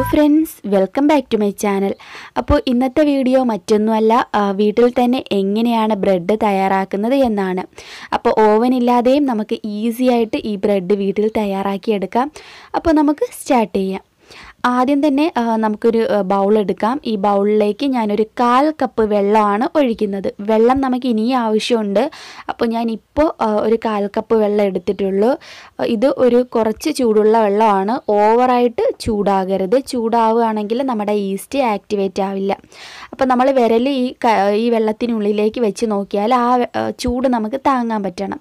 hello friends welcome back to my channel അപ്പോൾ ഇന്നത്തെ video മറ്റൊന്നുമല്ല വീട്ടിൽ തന്നെ എങ്ങനെയാണ് ബ്രെഡ് തയ്യാറാക്കുന്നത് എന്നാണ് അപ്പോൾ ഓവൻ ഇല്ലാതെയും നമുക്ക് ഈസി ആയിട്ട് ഈ ബ്രെഡ് വീട്ടിൽ തയ്യാറാക്കിയെടുക്കാം അപ്പോൾ നമുക്ക് സ്റ്റാർട്ട് ചെയ്യാം ആദ്യം തന്നെ നമുക്കൊരു ബൗൾ എടുക്കാം ഈ ബൗളിലേക്ക് ഞാനൊരു കാൽ കപ്പ് വെള്ളമാണ് ഒഴിക്കുന്നത് വെള്ളം നമുക്ക് ഇനിയും ആവശ്യമുണ്ട് അപ്പോൾ ഞാൻ ഒരു കാൽ കപ്പ് വെള്ളം എടുത്തിട്ടുള്ളൂ ഇത് ഒരു കുറച്ച് ചൂടുള്ള വെള്ളമാണ് ഓവറായിട്ട് ചൂടാകരുത് ചൂടാവുകയാണെങ്കിൽ നമ്മുടെ ഈസ്റ്റ് ആക്ടിവേറ്റ് ആവില്ല അപ്പോൾ നമ്മൾ വിരൽ ഈ ഈ വെള്ളത്തിനുള്ളിലേക്ക് വെച്ച് നോക്കിയാൽ ആ ചൂട് നമുക്ക് താങ്ങാൻ പറ്റണം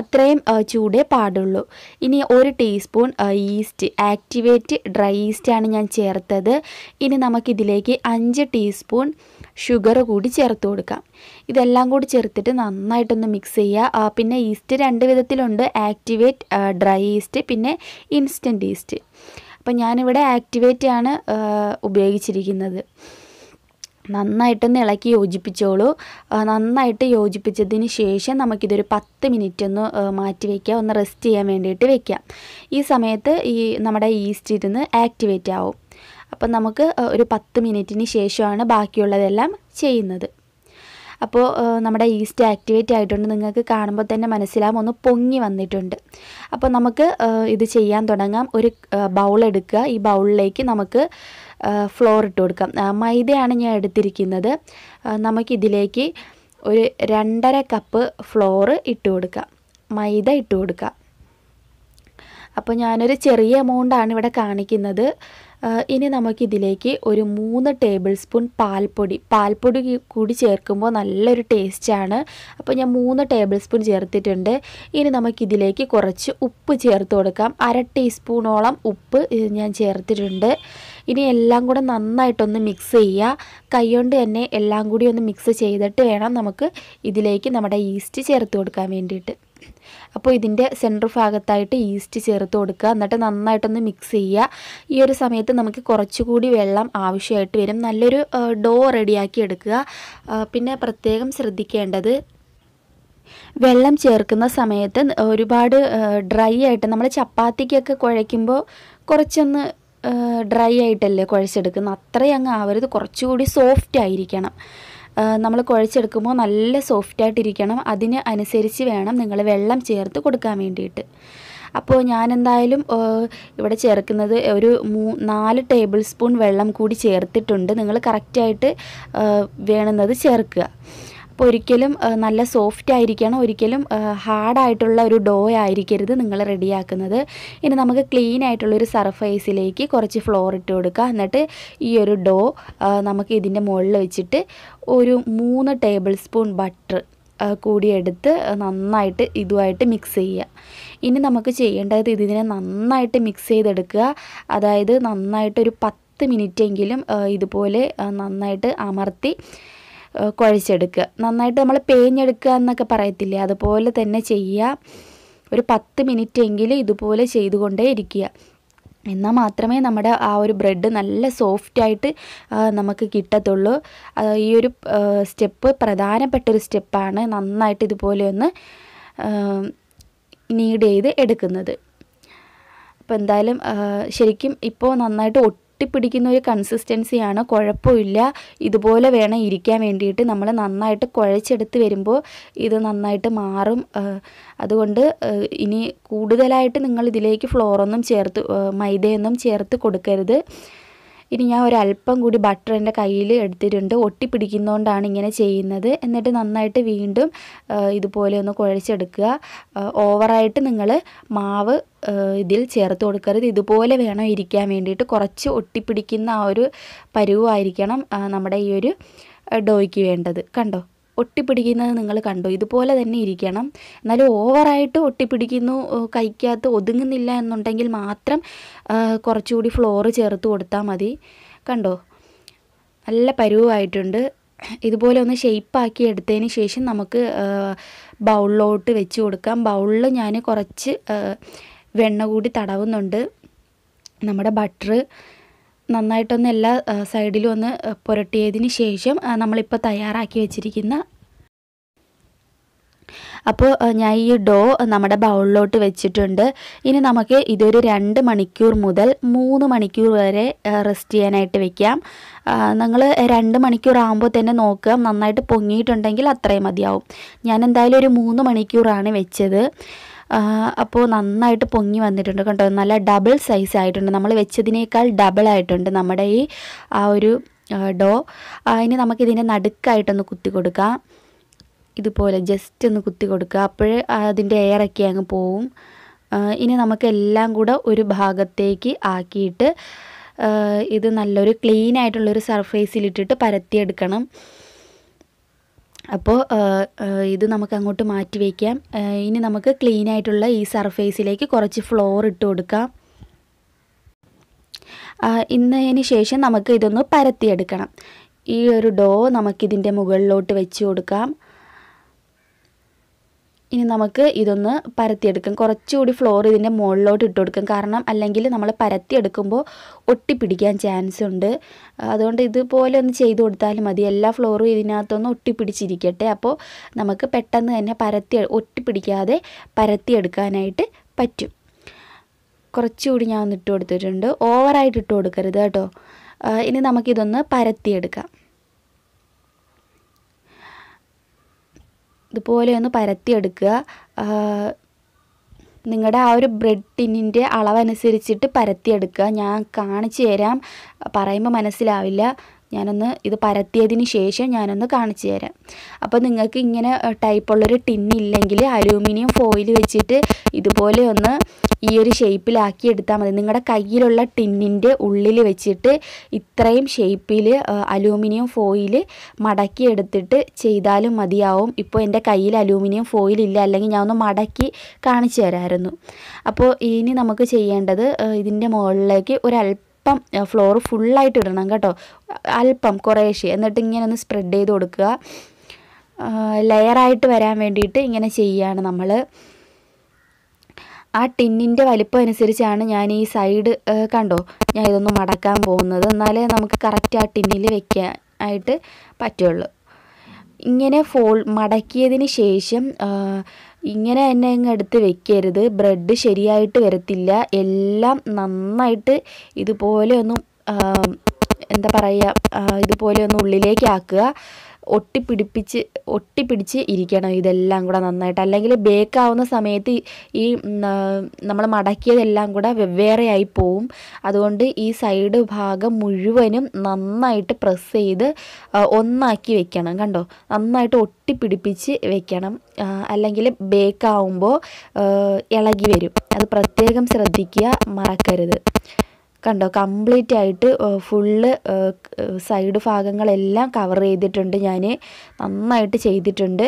അത്രയും ചൂടേ പാടുള്ളൂ ഇനി ഒരു ടീസ്പൂൺ ഈസ്റ്റ് ആക്ടിവേറ്റ് ഡ്രൈ ഈസ്റ്റാണ് ഞാൻ ചേർത്തത് ഇനി നമുക്കിതിലേക്ക് അഞ്ച് ടീസ്പൂൺ ഷുഗർ കൂടി ചേർത്ത് കൊടുക്കാം ഇതെല്ലാം കൂടി ചേർത്തിട്ട് നന്നായിട്ടൊന്ന് മിക്സ് ചെയ്യുക പിന്നെ ഈസ്റ്റ് രണ്ട് വിധത്തിലുണ്ട് ആക്ടിവേറ്റ് ഡ്രൈ ഈസ്റ്റ് പിന്നെ ഇൻസ്റ്റൻറ്റ് ഈസ്റ്റ് അപ്പം ഞാനിവിടെ ആക്ടിവേറ്റ് ആണ് ഉപയോഗിച്ചിരിക്കുന്നത് നന്നായിട്ടൊന്ന് ഇളക്കി യോജിപ്പിച്ചോളൂ നന്നായിട്ട് യോജിപ്പിച്ചതിന് ശേഷം നമുക്കിതൊരു പത്ത് മിനിറ്റ് ഒന്ന് മാറ്റി വയ്ക്കുക ഒന്ന് റെസ്റ്റ് ചെയ്യാൻ വേണ്ടിയിട്ട് വയ്ക്കാം ഈ സമയത്ത് ഈ നമ്മുടെ ഈസ്റ്റ് ഇരുന്ന് ആക്ടിവേറ്റ് ആവും അപ്പം നമുക്ക് ഒരു പത്ത് മിനിറ്റിന് ശേഷമാണ് ബാക്കിയുള്ളതെല്ലാം ചെയ്യുന്നത് അപ്പോൾ നമ്മുടെ ഈസ്റ്റ് ആക്ടിവേറ്റ് ആയിട്ടുണ്ട് നിങ്ങൾക്ക് കാണുമ്പോൾ തന്നെ മനസ്സിലാവും ഒന്ന് പൊങ്ങി വന്നിട്ടുണ്ട് അപ്പോൾ നമുക്ക് ഇത് ചെയ്യാൻ തുടങ്ങാം ഒരു ബൗൾ എടുക്കുക ഈ ബൗളിലേക്ക് നമുക്ക് ഫ്ലോർ ഇട്ട് കൊടുക്കാം മൈദയാണ് ഞാൻ എടുത്തിരിക്കുന്നത് നമുക്കിതിലേക്ക് ഒരു രണ്ടര കപ്പ് ഫ്ലോറ് ഇട്ട് കൊടുക്കാം മൈദ ഇട്ട് കൊടുക്കുക അപ്പോൾ ഞാനൊരു ചെറിയ എമൗണ്ടാണ് ഇവിടെ കാണിക്കുന്നത് ഇനി നമുക്കിതിലേക്ക് ഒരു മൂന്ന് ടേബിൾ സ്പൂൺ പാൽപ്പൊടി പാൽപ്പൊടി കൂടി ചേർക്കുമ്പോൾ നല്ലൊരു ടേസ്റ്റാണ് അപ്പോൾ ഞാൻ മൂന്ന് ടേബിൾ സ്പൂൺ ചേർത്തിട്ടുണ്ട് ഇനി നമുക്കിതിലേക്ക് കുറച്ച് ഉപ്പ് ചേർത്ത് കൊടുക്കാം അര ടീസ്പൂണോളം ഉപ്പ് ഞാൻ ചേർത്തിട്ടുണ്ട് ഇനി എല്ലാം കൂടെ നന്നായിട്ടൊന്ന് മിക്സ് ചെയ്യുക കൈകൊണ്ട് തന്നെ എല്ലാം കൂടി ഒന്ന് മിക്സ് ചെയ്തിട്ട് വേണം നമുക്ക് ഇതിലേക്ക് നമ്മുടെ ഈസ്റ്റ് ചേർത്ത് കൊടുക്കാൻ വേണ്ടിയിട്ട് അപ്പോൾ ഇതിൻ്റെ സെൻറ്റർ ഭാഗത്തായിട്ട് ഈസ്റ്റ് ചേർത്ത് കൊടുക്കുക എന്നിട്ട് നന്നായിട്ടൊന്ന് മിക്സ് ചെയ്യുക ഈ ഒരു സമയത്ത് നമുക്ക് കുറച്ചുകൂടി വെള്ളം ആവശ്യമായിട്ട് വരും നല്ലൊരു ഡോ റെഡിയാക്കി എടുക്കുക പിന്നെ പ്രത്യേകം ശ്രദ്ധിക്കേണ്ടത് വെള്ളം ചേർക്കുന്ന സമയത്ത് ഒരുപാട് ഡ്രൈ ആയിട്ട് നമ്മൾ ചപ്പാത്തിക്കൊക്കെ കുഴയ്ക്കുമ്പോൾ കുറച്ചൊന്ന് ഡ്രൈ ആയിട്ടല്ലേ കുഴച്ചെടുക്കുന്നത് അത്രയും അങ്ങ് ആവരുത് കുറച്ചുകൂടി സോഫ്റ്റ് ആയിരിക്കണം നമ്മൾ കുഴച്ചെടുക്കുമ്പോൾ നല്ല സോഫ്റ്റായിട്ടിരിക്കണം അതിന് അനുസരിച്ച് വേണം നിങ്ങൾ വെള്ളം ചേർത്ത് കൊടുക്കാൻ വേണ്ടിയിട്ട് അപ്പോൾ ഞാനെന്തായാലും ഇവിടെ ചേർക്കുന്നത് ഒരു മൂ നാല് ടേബിൾ സ്പൂൺ വെള്ളം കൂടി ചേർത്തിട്ടുണ്ട് നിങ്ങൾ കറക്റ്റായിട്ട് വേണമെന്നത് ചേർക്കുക അപ്പോൾ ഒരിക്കലും നല്ല സോഫ്റ്റ് ആയിരിക്കണം ഒരിക്കലും ഹാർഡായിട്ടുള്ള ഒരു ഡോ ആയിരിക്കരുത് നിങ്ങൾ റെഡിയാക്കുന്നത് ഇനി നമുക്ക് ക്ലീൻ ആയിട്ടുള്ളൊരു സർഫേസിലേക്ക് കുറച്ച് ഫ്ലോർ ഇട്ട് കൊടുക്കുക എന്നിട്ട് ഈ ഒരു ഡോ നമുക്ക് ഇതിൻ്റെ മുകളിൽ വെച്ചിട്ട് ഒരു മൂന്ന് ടേബിൾ സ്പൂൺ ബട്ടർ കൂടിയെടുത്ത് നന്നായിട്ട് ഇതുമായിട്ട് മിക്സ് ചെയ്യുക ഇനി നമുക്ക് ചെയ്യേണ്ടത് ഇതിനെ നന്നായിട്ട് മിക്സ് ചെയ്തെടുക്കുക അതായത് നന്നായിട്ടൊരു പത്ത് മിനിറ്റെങ്കിലും ഇതുപോലെ നന്നായിട്ട് അമർത്തി കുഴച്ചെടുക്കുക നന്നായിട്ട് നമ്മൾ പേഞ്ഞെടുക്കുക എന്നൊക്കെ പറയത്തില്ലേ അതുപോലെ തന്നെ ചെയ്യുക ഒരു പത്ത് മിനിറ്റ് എങ്കിലും ഇതുപോലെ ചെയ്തുകൊണ്ടേ ഇരിക്കുക എന്നാൽ മാത്രമേ നമ്മുടെ ആ ഒരു ബ്രെഡ് നല്ല സോഫ്റ്റായിട്ട് നമുക്ക് കിട്ടത്തുള്ളൂ ഈ ഒരു സ്റ്റെപ്പ് പ്രധാനപ്പെട്ടൊരു സ്റ്റെപ്പാണ് നന്നായിട്ട് ഇതുപോലെ ഒന്ന് നീഡ് ചെയ്ത് എടുക്കുന്നത് അപ്പോൾ എന്തായാലും ശരിക്കും ഇപ്പോൾ നന്നായിട്ട് ഒട്ടി ഒട്ടിപ്പിടിക്കുന്ന ഒരു കൺസിസ്റ്റൻസിയാണ് കുഴപ്പമില്ല ഇതുപോലെ വേണം ഇരിക്കാൻ വേണ്ടിയിട്ട് നമ്മൾ നന്നായിട്ട് കുഴച്ചെടുത്ത് വരുമ്പോൾ ഇത് നന്നായിട്ട് മാറും അതുകൊണ്ട് ഇനി കൂടുതലായിട്ട് നിങ്ങൾ ഇതിലേക്ക് ഫ്ലോറൊന്നും ചേർത്ത് മൈദയൊന്നും ചേർത്ത് കൊടുക്കരുത് ഇനി ഞാൻ ഒരല്പം കൂടി ബട്ടർ എൻ്റെ കയ്യിൽ എടുത്തിട്ടുണ്ട് ഒട്ടിപ്പിടിക്കുന്നതുകൊണ്ടാണ് ഇങ്ങനെ ചെയ്യുന്നത് എന്നിട്ട് നന്നായിട്ട് വീണ്ടും ഇതുപോലെ ഒന്ന് കുഴച്ചെടുക്കുക ഓവറായിട്ട് നിങ്ങൾ മാവ് ഇതിൽ ചേർത്ത് കൊടുക്കരുത് ഇതുപോലെ വേണം ഇരിക്കാൻ വേണ്ടിയിട്ട് കുറച്ച് ഒട്ടിപ്പിടിക്കുന്ന ആ ഒരു പരുവായിരിക്കണം നമ്മുടെ ഈ ഒരു ഡോയ്ക്ക് വേണ്ടത് കണ്ടോ ഒട്ടിപ്പിടിക്കുന്നത് നിങ്ങൾ കണ്ടു ഇതുപോലെ തന്നെ ഇരിക്കണം എന്നാലും ഓവറായിട്ട് ഒട്ടിപ്പിടിക്കുന്നു കൈക്കകത്ത് ഒതുങ്ങുന്നില്ല എന്നുണ്ടെങ്കിൽ മാത്രം കുറച്ചുകൂടി ഫ്ലോറ് ചേർത്ത് കൊടുത്താൽ മതി കണ്ടോ നല്ല പരുവായിട്ടുണ്ട് ഇതുപോലെ ഒന്ന് ഷെയ്പ്പാക്കി എടുത്തതിന് ശേഷം നമുക്ക് ബൗളിലോട്ട് വെച്ച് കൊടുക്കാം ബൗളിൽ ഞാൻ കുറച്ച് വെണ്ണ കൂടി തടവുന്നുണ്ട് നമ്മുടെ ബട്ടർ നന്നായിട്ടൊന്ന് എല്ലാ സൈഡിലും ഒന്ന് പുരട്ടിയതിന് ശേഷം നമ്മളിപ്പോൾ തയ്യാറാക്കി വെച്ചിരിക്കുന്ന അപ്പോൾ ഞാൻ ഈ ഡോ നമ്മുടെ ബൗളിലോട്ട് വെച്ചിട്ടുണ്ട് ഇനി നമുക്ക് ഇതൊരു രണ്ട് മണിക്കൂർ മുതൽ മൂന്ന് മണിക്കൂർ വരെ റെസ്റ്റ് ചെയ്യാനായിട്ട് വെക്കാം നിങ്ങൾ രണ്ട് മണിക്കൂർ ആകുമ്പോൾ തന്നെ നോക്കുക നന്നായിട്ട് പൊങ്ങിയിട്ടുണ്ടെങ്കിൽ അത്രയും മതിയാവും ഞാൻ എന്തായാലും ഒരു മൂന്ന് മണിക്കൂറാണ് വെച്ചത് അപ്പോൾ നന്നായിട്ട് പൊങ്ങി വന്നിട്ടുണ്ട് കേട്ടോ നല്ല ഡബിൾ സൈസ് ആയിട്ടുണ്ട് നമ്മൾ വെച്ചതിനേക്കാൾ ഡബിൾ ആയിട്ടുണ്ട് നമ്മുടെ ഈ ആ ഒരു ഡോ ഇനി നമുക്കിതിൻ്റെ നടുക്കായിട്ടൊന്ന് കുത്തി കൊടുക്കാം ഇതുപോലെ ജസ്റ്റ് ഒന്ന് കുത്തി കൊടുക്കുക അപ്പോഴേ അതിൻ്റെ എയറൊക്കെ അങ്ങ് പോവും ഇനി നമുക്ക് എല്ലാം കൂടെ ഒരു ഭാഗത്തേക്ക് ആക്കിയിട്ട് ഇത് നല്ലൊരു ക്ലീൻ ആയിട്ടുള്ളൊരു സർഫേസിലിട്ടിട്ട് പരത്തിയെടുക്കണം അപ്പോൾ ഇത് നമുക്ക് അങ്ങോട്ട് മാറ്റി വയ്ക്കാം ഇനി നമുക്ക് ക്ലീൻ ആയിട്ടുള്ള ഈ സർഫേസിലേക്ക് കുറച്ച് ഫ്ലോർ ഇട്ട് കൊടുക്കാം ഇന്നതിന് ശേഷം നമുക്ക് ഇതൊന്ന് പരത്തിയെടുക്കണം ഈ ഒരു ഡോ നമുക്കിതിൻ്റെ മുകളിലോട്ട് വെച്ച് കൊടുക്കാം ഇനി നമുക്ക് ഇതൊന്ന് പരത്തിയെടുക്കാം കുറച്ചുകൂടി ഫ്ലോർ ഇതിൻ്റെ മുകളിലോട്ട് ഇട്ട് കൊടുക്കാം കാരണം അല്ലെങ്കിൽ നമ്മൾ പരത്തിയെടുക്കുമ്പോൾ ഒട്ടിപ്പിടിക്കാൻ ചാൻസ് ഉണ്ട് അതുകൊണ്ട് ഇതുപോലെ ഒന്ന് ചെയ്ത് കൊടുത്താൽ മതി എല്ലാ ഫ്ലോറും ഇതിനകത്തൊന്ന് ഒട്ടിപ്പിടിച്ചിരിക്കട്ടെ അപ്പോൾ നമുക്ക് പെട്ടെന്ന് തന്നെ പരത്തി ഒട്ടിപ്പിടിക്കാതെ പരത്തിയെടുക്കാനായിട്ട് പറ്റും കുറച്ചുകൂടി ഞാൻ ഒന്ന് ഇട്ട് കൊടുത്തിട്ടുണ്ട് ഓവറായിട്ട് ഇട്ട് കൊടുക്കരുത് കേട്ടോ ഇനി നമുക്കിതൊന്ന് പരത്തിയെടുക്കാം ഇതുപോലെ ഒന്ന് പരത്തിയെടുക്കുക നിങ്ങളുടെ ആ ഒരു ബ്രെഡ് ടിന്നിൻ്റെ അളവനുസരിച്ചിട്ട് പരത്തിയെടുക്കുക ഞാൻ കാണിച്ചു തരാം പറയുമ്പോൾ മനസ്സിലാവില്ല ഞാനൊന്ന് ഇത് പരത്തിയതിന് ശേഷം ഞാനൊന്ന് കാണിച്ചു തരാം അപ്പോൾ നിങ്ങൾക്ക് ഇങ്ങനെ ടൈപ്പുള്ളൊരു ടിന്നില്ലെങ്കിൽ അലൂമിനിയം ഫോയിൽ വെച്ചിട്ട് ഇതുപോലെ ഒന്ന് ഈ ഒരു ഷേപ്പിലാക്കി എടുത്താൽ മതി നിങ്ങളുടെ കയ്യിലുള്ള ടിന്നിൻ്റെ ഉള്ളിൽ വെച്ചിട്ട് ഇത്രയും ഷേപ്പിൽ അലൂമിനിയം ഫോയിൽ മടക്കി എടുത്തിട്ട് ചെയ്താലും മതിയാവും ഇപ്പോൾ എൻ്റെ കയ്യിൽ അലൂമിനിയം ഫോയിൽ ഇല്ല അല്ലെങ്കിൽ ഞാൻ ഒന്ന് മടക്കി കാണിച്ചു തരാമായിരുന്നു അപ്പോൾ ഇനി നമുക്ക് ചെയ്യേണ്ടത് ഇതിൻ്റെ മുകളിലേക്ക് ഒരല്പം അല്പം ഫ്ലോർ ഫുള്ളായിട്ട് ഇടണം കേട്ടോ അല്പം കുറേശ്ശേ എന്നിട്ട് ഇങ്ങനെ ഒന്ന് സ്പ്രെഡ് ചെയ്ത് കൊടുക്കുക ലെയറായിട്ട് വരാൻ വേണ്ടിയിട്ട് ഇങ്ങനെ ചെയ്യുകയാണ് നമ്മൾ ആ ടിന്നിൻ്റെ വലിപ്പം അനുസരിച്ചാണ് ഞാൻ ഈ സൈഡ് കണ്ടോ ഞാൻ ഇതൊന്ന് മടക്കാൻ പോകുന്നത് എന്നാലേ നമുക്ക് കറക്റ്റ് ആ ടിന്നിൽ വെക്കാൻ ആയിട്ട് പറ്റുള്ളൂ ഇങ്ങനെ ഫോൾ മടക്കിയതിന് ശേഷം ഇങ്ങനെ തന്നെ അങ്ങ് എടുത്ത് വെക്കരുത് ബ്രെഡ് ശരിയായിട്ട് വരത്തില്ല എല്ലാം നന്നായിട്ട് ഇതുപോലെ ഒന്ന് എന്താ പറയുക ഇതുപോലെ ഒന്ന് ഉള്ളിലേക്കാക്കുക ആക്കുക ഒട്ടിപ്പിടിപ്പിച്ച് ഒട്ടിപ്പിടിച്ച് ഇരിക്കണം ഇതെല്ലാം കൂടെ നന്നായിട്ട് അല്ലെങ്കിൽ ബേക്കാവുന്ന സമയത്ത് ഈ നമ്മൾ മടക്കിയതെല്ലാം കൂടെ വെവ്വേറെയായി പോവും അതുകൊണ്ട് ഈ സൈഡ് ഭാഗം മുഴുവനും നന്നായിട്ട് പ്രസ് ചെയ്ത് ഒന്നാക്കി വെക്കണം കണ്ടോ നന്നായിട്ട് ഒട്ടിപ്പിടിപ്പിച്ച് വെക്കണം അല്ലെങ്കിൽ ബേക്കാവുമ്പോൾ ഇളകി വരും അത് പ്രത്യേകം ശ്രദ്ധിക്കുക മറക്കരുത് കണ്ടോ കംപ്ലീറ്റ് ആയിട്ട് ഫുള്ള് സൈഡ് ഭാഗങ്ങളെല്ലാം കവർ ചെയ്തിട്ടുണ്ട് ഞാൻ നന്നായിട്ട് ചെയ്തിട്ടുണ്ട്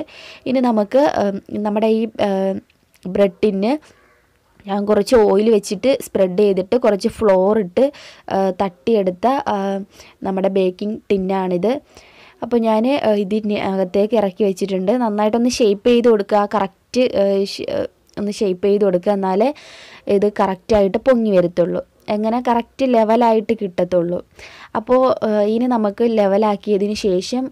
ഇനി നമുക്ക് നമ്മുടെ ഈ ബ്രെഡിന് ഞാൻ കുറച്ച് ഓയിൽ വെച്ചിട്ട് സ്പ്രെഡ് ചെയ്തിട്ട് കുറച്ച് ഫ്ലോർ ഇട്ട് തട്ടിയെടുത്ത നമ്മുടെ ബേക്കിംഗ് ടിന്നാണിത് അപ്പോൾ ഞാൻ ഇതിന് അകത്തേക്ക് ഇറക്കി വെച്ചിട്ടുണ്ട് നന്നായിട്ടൊന്ന് ഷേപ്പ് ചെയ്ത് കൊടുക്കുക കറക്റ്റ് ഒന്ന് ഷേപ്പ് ചെയ്ത് കൊടുക്കുക എന്നാലേ ഇത് കറക്റ്റായിട്ട് പൊങ്ങി വരത്തുള്ളൂ എങ്ങനെ കറക്റ്റ് ലെവലായിട്ട് കിട്ടത്തുള്ളൂ അപ്പോൾ ഇനി നമുക്ക് ലെവലാക്കിയതിന് ശേഷം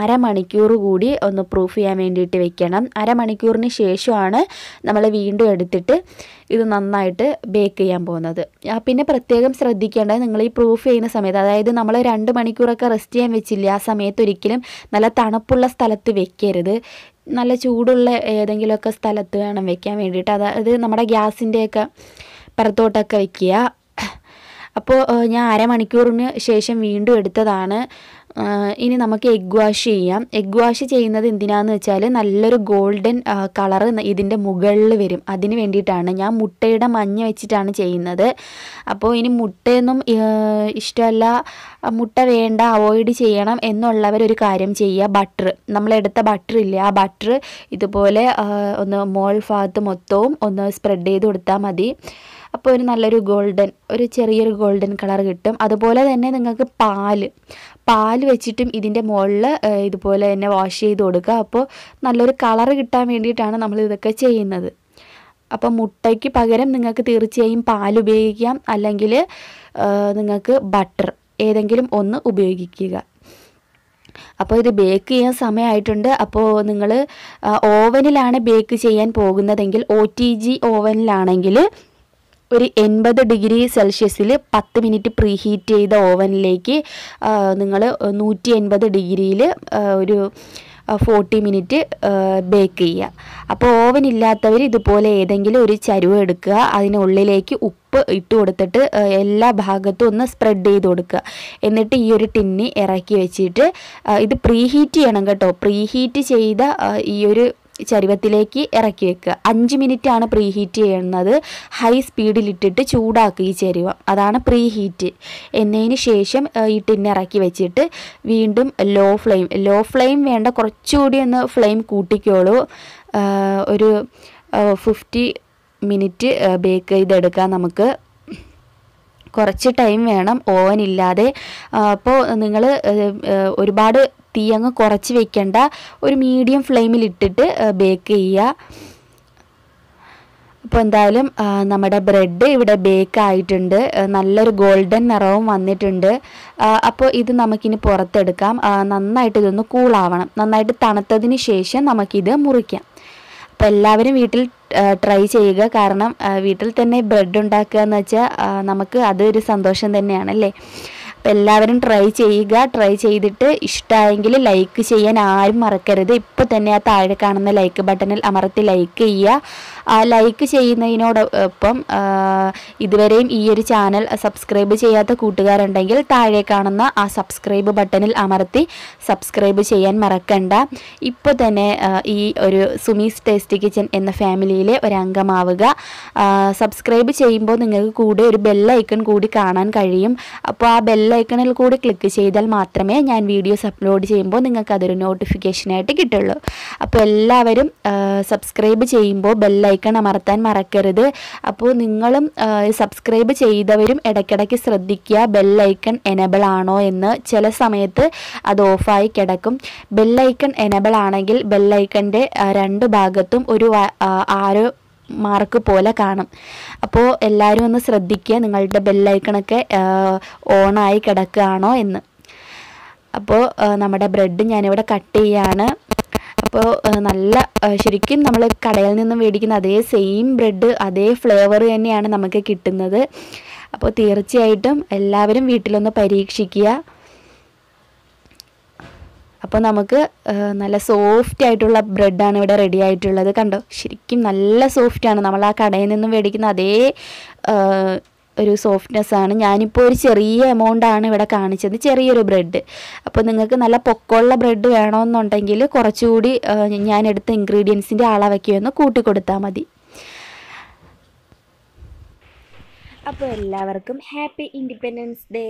അരമണിക്കൂർ കൂടി ഒന്ന് പ്രൂഫ് ചെയ്യാൻ വേണ്ടിയിട്ട് വെക്കണം അരമണിക്കൂറിന് ശേഷമാണ് നമ്മൾ വീണ്ടും എടുത്തിട്ട് ഇത് നന്നായിട്ട് ബേക്ക് ചെയ്യാൻ പോകുന്നത് പിന്നെ പ്രത്യേകം ശ്രദ്ധിക്കേണ്ടത് നിങ്ങൾ ഈ പ്രൂഫ് ചെയ്യുന്ന സമയത്ത് അതായത് നമ്മൾ രണ്ട് മണിക്കൂറൊക്കെ റെസ്റ്റ് ചെയ്യാൻ വെച്ചില്ല ആ സമയത്ത് ഒരിക്കലും നല്ല തണുപ്പുള്ള സ്ഥലത്ത് വെക്കരുത് നല്ല ചൂടുള്ള ഏതെങ്കിലുമൊക്കെ സ്ഥലത്ത് വേണം വെക്കാൻ വേണ്ടിയിട്ട് അതായത് നമ്മുടെ ഗ്യാസിൻ്റെയൊക്കെ പുറത്തോട്ടൊക്കെ വയ്ക്കുക അപ്പോൾ ഞാൻ അരമണിക്കൂറിന് ശേഷം വീണ്ടും എടുത്തതാണ് ഇനി നമുക്ക് എഗ് വാഷ് ചെയ്യാം എഗ് വാഷ് ചെയ്യുന്നത് എന്തിനാന്ന് വെച്ചാൽ നല്ലൊരു ഗോൾഡൻ കളർ ഇതിൻ്റെ മുകളിൽ വരും അതിന് വേണ്ടിയിട്ടാണ് ഞാൻ മുട്ടയുടെ മഞ്ഞ വെച്ചിട്ടാണ് ചെയ്യുന്നത് അപ്പോൾ ഇനി മുട്ടയൊന്നും ഇഷ്ടമല്ല മുട്ട വേണ്ട അവോയ്ഡ് ചെയ്യണം എന്നുള്ളവരൊരു കാര്യം ചെയ്യുക ബട്ടർ നമ്മളെടുത്ത ബട്ടർ ഇല്ലേ ആ ബട്ടർ ഇതുപോലെ ഒന്ന് മോൾ ഭാഗത്ത് മൊത്തവും ഒന്ന് സ്പ്രെഡ് ചെയ്ത് കൊടുത്താൽ മതി അപ്പോൾ ഒരു നല്ലൊരു ഗോൾഡൻ ഒരു ചെറിയൊരു ഗോൾഡൻ കളർ കിട്ടും അതുപോലെ തന്നെ നിങ്ങൾക്ക് പാല് പാൽ വെച്ചിട്ടും ഇതിൻ്റെ മുകളിൽ ഇതുപോലെ തന്നെ വാഷ് ചെയ്ത് കൊടുക്കുക അപ്പോൾ നല്ലൊരു കളർ കിട്ടാൻ വേണ്ടിയിട്ടാണ് നമ്മൾ ഇതൊക്കെ ചെയ്യുന്നത് അപ്പോൾ മുട്ടയ്ക്ക് പകരം നിങ്ങൾക്ക് തീർച്ചയായും പാൽ ഉപയോഗിക്കാം അല്ലെങ്കിൽ നിങ്ങൾക്ക് ബട്ടർ ഏതെങ്കിലും ഒന്ന് ഉപയോഗിക്കുക അപ്പോൾ ഇത് ബേക്ക് ചെയ്യാൻ സമയമായിട്ടുണ്ട് അപ്പോൾ നിങ്ങൾ ഓവനിലാണ് ബേക്ക് ചെയ്യാൻ പോകുന്നതെങ്കിൽ ഒ ടി ജി ഓവനിലാണെങ്കിൽ ഒരു എൺപത് ഡിഗ്രി സെൽഷ്യസിൽ പത്ത് മിനിറ്റ് പ്രീ ഹീറ്റ് ചെയ്ത ഓവനിലേക്ക് നിങ്ങൾ നൂറ്റി എൺപത് ഡിഗ്രിയിൽ ഒരു ഫോർട്ടി മിനിറ്റ് ബേക്ക് ചെയ്യുക അപ്പോൾ ഓവൻ ഇല്ലാത്തവർ ഇതുപോലെ ഏതെങ്കിലും ഒരു ചരുവ് എടുക്കുക അതിനുള്ളിലേക്ക് ഉപ്പ് ഇട്ട് കൊടുത്തിട്ട് എല്ലാ ഭാഗത്തും ഒന്ന് സ്പ്രെഡ് ചെയ്ത് കൊടുക്കുക എന്നിട്ട് ഈ ഒരു ടിന്നി ഇറക്കി വെച്ചിട്ട് ഇത് പ്രീ ഹീറ്റ് ചെയ്യണം കേട്ടോ പ്രീ ഹീറ്റ് ചെയ്ത ഈ ഒരു ചരുവത്തിലേക്ക് ഇറക്കി വെക്കുക അഞ്ച് മിനിറ്റ് ആണ് പ്രീ ഹീറ്റ് ചെയ്യുന്നത് ഹൈ സ്പീഡിലിട്ടിട്ട് ചൂടാക്കുക ഈ ചരുവം അതാണ് പ്രീ ഹീറ്റ് എന്നതിന് ശേഷം ഈ ടിന്ന് ഇറക്കി വെച്ചിട്ട് വീണ്ടും ലോ ഫ്ലെയിം ലോ ഫ്ലെയിം വേണ്ട കുറച്ചുകൂടി ഒന്ന് ഫ്ലെയിം കൂട്ടിക്കോളൂ ഒരു ഫിഫ്റ്റി മിനിറ്റ് ബേക്ക് ചെയ്തെടുക്കാം നമുക്ക് കുറച്ച് ടൈം വേണം ഓവൻ ഇല്ലാതെ അപ്പോൾ നിങ്ങൾ ഒരുപാട് തീ അങ്ങ് കുറച്ച് വെക്കേണ്ട ഒരു മീഡിയം ഫ്ലെയിമിൽ ഇട്ടിട്ട് ബേക്ക് ചെയ്യുക അപ്പോൾ എന്തായാലും നമ്മുടെ ബ്രെഡ് ഇവിടെ ബേക്ക് ആയിട്ടുണ്ട് നല്ലൊരു ഗോൾഡൻ നിറവും വന്നിട്ടുണ്ട് അപ്പോൾ ഇത് നമുക്കിനി പുറത്തെടുക്കാം നന്നായിട്ട് ഇതൊന്ന് കൂളാവണം നന്നായിട്ട് തണുത്തതിന് ശേഷം നമുക്കിത് മുറിക്കാം അപ്പോൾ എല്ലാവരും വീട്ടിൽ ട്രൈ ചെയ്യുക കാരണം വീട്ടിൽ തന്നെ ബ്രെഡ് ഉണ്ടാക്കുക എന്ന് വെച്ചാൽ നമുക്ക് അതൊരു സന്തോഷം തന്നെയാണല്ലേ അപ്പോൾ എല്ലാവരും ട്രൈ ചെയ്യുക ട്രൈ ചെയ്തിട്ട് ഇഷ്ടമായെങ്കിൽ ലൈക്ക് ചെയ്യാൻ ആരും മറക്കരുത് ഇപ്പോൾ തന്നെ ആ താഴെ കാണുന്ന ലൈക്ക് ബട്ടണിൽ അമർത്തി ലൈക്ക് ചെയ്യുക ലൈക്ക് ചെയ്യുന്നതിനോടൊപ്പം ഇതുവരെയും ഈ ഒരു ചാനൽ സബ്സ്ക്രൈബ് ചെയ്യാത്ത കൂട്ടുകാരുണ്ടെങ്കിൽ താഴെ കാണുന്ന ആ സബ്സ്ക്രൈബ് ബട്ടണിൽ അമർത്തി സബ്സ്ക്രൈബ് ചെയ്യാൻ മറക്കണ്ട ഇപ്പോൾ തന്നെ ഈ ഒരു സുമീസ് ടേസ്റ്റി കിച്ചൻ എന്ന ഫാമിലിയിലെ ഒരംഗമാവുക സബ്സ്ക്രൈബ് ചെയ്യുമ്പോൾ നിങ്ങൾക്ക് കൂടെ ഒരു ബെല്ലൈക്കൺ കൂടി കാണാൻ കഴിയും അപ്പോൾ ആ ബെല്ലൈക്കണിൽ കൂടി ക്ലിക്ക് ചെയ്താൽ മാത്രമേ ഞാൻ വീഡിയോസ് അപ്ലോഡ് ചെയ്യുമ്പോൾ നിങ്ങൾക്ക് നോട്ടിഫിക്കേഷനായിട്ട് കിട്ടുള്ളൂ അപ്പോൾ എല്ലാവരും സബ്സ്ക്രൈബ് ചെയ്യുമ്പോൾ ബെല്ലൈക്കൺ ഐക്കൺ അമർത്താൻ മറക്കരുത് അപ്പോൾ നിങ്ങളും സബ്സ്ക്രൈബ് ചെയ്തവരും ഇടയ്ക്കിടയ്ക്ക് ശ്രദ്ധിക്കുക ബെല്ലൈക്കൺ എനബിൾ ആണോ എന്ന് ചില സമയത്ത് അത് ഓഫായി കിടക്കും ബെല്ലൈക്കൺ എനബിൾ ആണെങ്കിൽ ബെല്ലൈക്കൻ്റെ രണ്ട് ഭാഗത്തും ഒരു ആരോ മാർക്ക് പോലെ കാണും അപ്പോൾ എല്ലാവരും ഒന്ന് ശ്രദ്ധിക്കുക നിങ്ങളുടെ ബെല്ലൈക്കണൊക്കെ ഓണായി കിടക്കുകയാണോ എന്ന് അപ്പോൾ നമ്മുടെ ബ്രെഡ് ഞാനിവിടെ കട്ട് ചെയ്യാണ് അപ്പോൾ നല്ല ശരിക്കും നമ്മൾ കടയിൽ നിന്ന് മേടിക്കുന്ന അതേ സെയിം ബ്രെഡ് അതേ ഫ്ലേവർ തന്നെയാണ് നമുക്ക് കിട്ടുന്നത് അപ്പോൾ തീർച്ചയായിട്ടും എല്ലാവരും വീട്ടിലൊന്ന് പരീക്ഷിക്കുക അപ്പോൾ നമുക്ക് നല്ല സോഫ്റ്റ് ആയിട്ടുള്ള ബ്രെഡാണ് ഇവിടെ റെഡി ആയിട്ടുള്ളത് കണ്ടോ ശരിക്കും നല്ല സോഫ്റ്റാണ് നമ്മൾ ആ കടയിൽ നിന്ന് മേടിക്കുന്ന അതേ ഒരു സോഫ്റ്റ്നെസ്സാണ് ഞാനിപ്പോൾ ഒരു ചെറിയ എമൗണ്ടാണ് ഇവിടെ കാണിച്ചത് ചെറിയൊരു ബ്രെഡ് അപ്പോൾ നിങ്ങൾക്ക് നല്ല പൊക്കമുള്ള ബ്രെഡ് വേണമെന്നുണ്ടെങ്കിൽ കുറച്ചുകൂടി ഞാനെടുത്ത ഇൻഗ്രീഡിയൻസിൻ്റെ അളവൊക്കെ ഒന്ന് കൂട്ടിക്കൊടുത്താൽ മതി അപ്പോൾ എല്ലാവർക്കും ഹാപ്പി ഇൻഡിപെൻഡൻസ് ഡേ